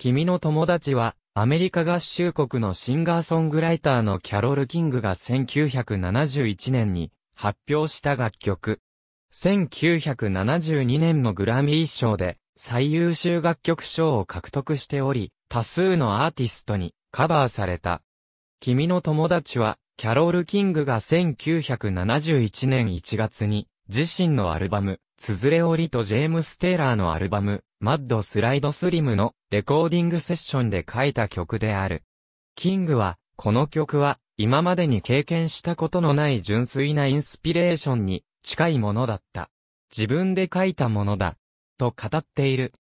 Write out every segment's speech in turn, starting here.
君の友達は、アメリカ合衆国のシンガーソングライターのキャロル・キングが1971年に発表した楽曲。1972年のグラミー賞で最優秀楽曲賞を獲得しており、多数のアーティストにカバーされた。君の友達は、キャロル・キングが1971年1月に自身のアルバム、つづれ折りとジェームス・テイラーのアルバム、マッド・スライド・スリムのレコーディングセッションで書いた曲である。キングは、この曲は、今までに経験したことのない純粋なインスピレーションに近いものだった。自分で書いたものだ。と語っている。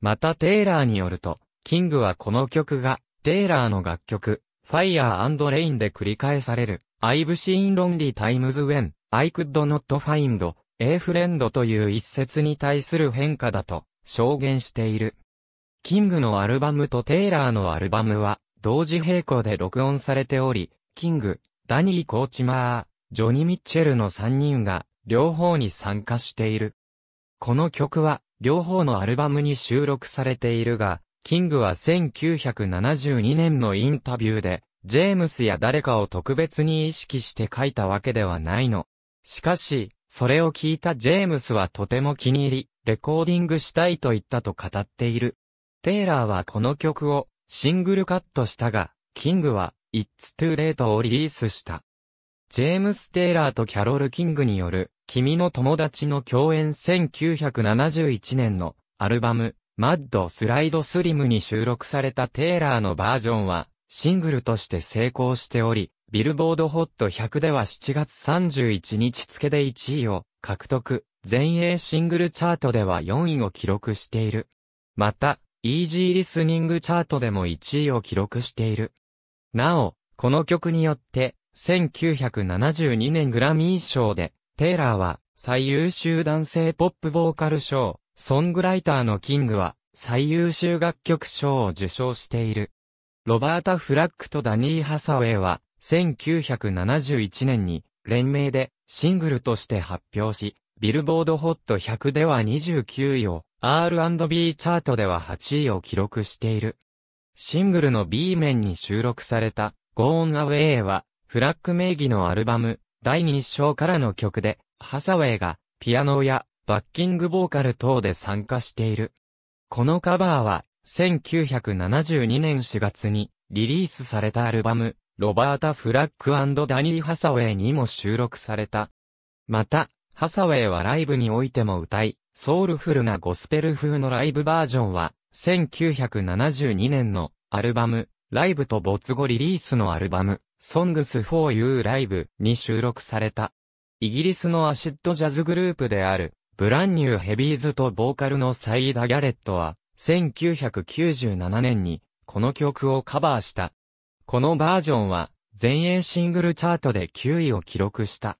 またテイラーによると、キングはこの曲が、テイラーの楽曲、ファイアーレインで繰り返される、I've seen Lonely Times When I could not find a friend という一節に対する変化だと証言している。キングのアルバムとテイラーのアルバムは同時並行で録音されており、キング、ダニー・コーチマー、ジョニー・ミッチェルの3人が両方に参加している。この曲は両方のアルバムに収録されているが、キングは1972年のインタビューで、ジェームスや誰かを特別に意識して書いたわけではないの。しかし、それを聞いたジェームスはとても気に入り、レコーディングしたいと言ったと語っている。テイラーはこの曲をシングルカットしたが、キングは It's Too Late をリリースした。ジェームス・テイラーとキャロル・キングによる君の友達の共演1971年のアルバムマッド・スライド・スリムに収録されたテイラーのバージョンはシングルとして成功しており、ビルボードホット100では7月31日付で1位を獲得、全英シングルチャートでは4位を記録している。また、イージーリスニングチャートでも1位を記録している。なお、この曲によって、1972年グラミー賞で、テイラーは最優秀男性ポップボーカル賞、ソングライターのキングは最優秀楽曲賞を受賞している。ロバータ・フラックとダニー・ハサウェイは1971年に連名でシングルとして発表し、ビルボードホット100では29位を、R&B チャートでは8位を記録している。シングルの B 面に収録された Gone Away は、フラッグ名義のアルバム、第2章からの曲で、ハサウェイがピアノやバッキングボーカル等で参加している。このカバーは、1972年4月にリリースされたアルバム、ロバータ・フラッグダニー・ハサウェイにも収録された。また、ハサウェイはライブにおいても歌い、ソウルフルなゴスペル風のライブバージョンは、1972年のアルバム、ライブと没後リリースのアルバム、Songs for You Live に収録された。イギリスのアシッドジャズグループである、ブランニューヘビーズとボーカルのサイダ・ギャレットは、1997年にこの曲をカバーした。このバージョンは、全英シングルチャートで9位を記録した。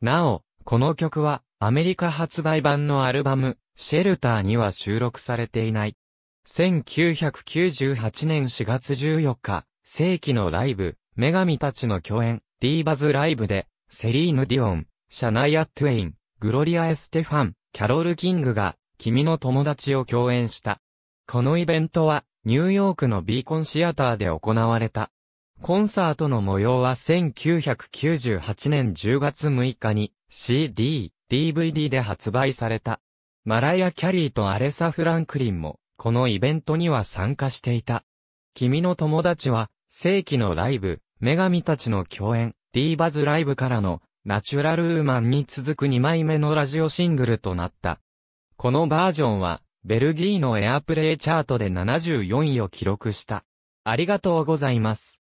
なお、この曲は、アメリカ発売版のアルバム、シェルターには収録されていない。1998年4月14日、世紀のライブ、女神たちの共演、ディーバズライブで、セリーヌ・ディオン、シャナイア・トゥエイン、グロリア・エステファン、キャロル・キングが、君の友達を共演した。このイベントは、ニューヨークのビーコンシアターで行われた。コンサートの模様は1998年10月6日に CD、DVD で発売された。マライア・キャリーとアレサ・フランクリンも、このイベントには参加していた。君の友達は、正規のライブ、女神たちの共演、ディーバズライブからの、ナチュラルウーマンに続く2枚目のラジオシングルとなった。このバージョンは、ベルギーのエアプレイチャートで74位を記録した。ありがとうございます。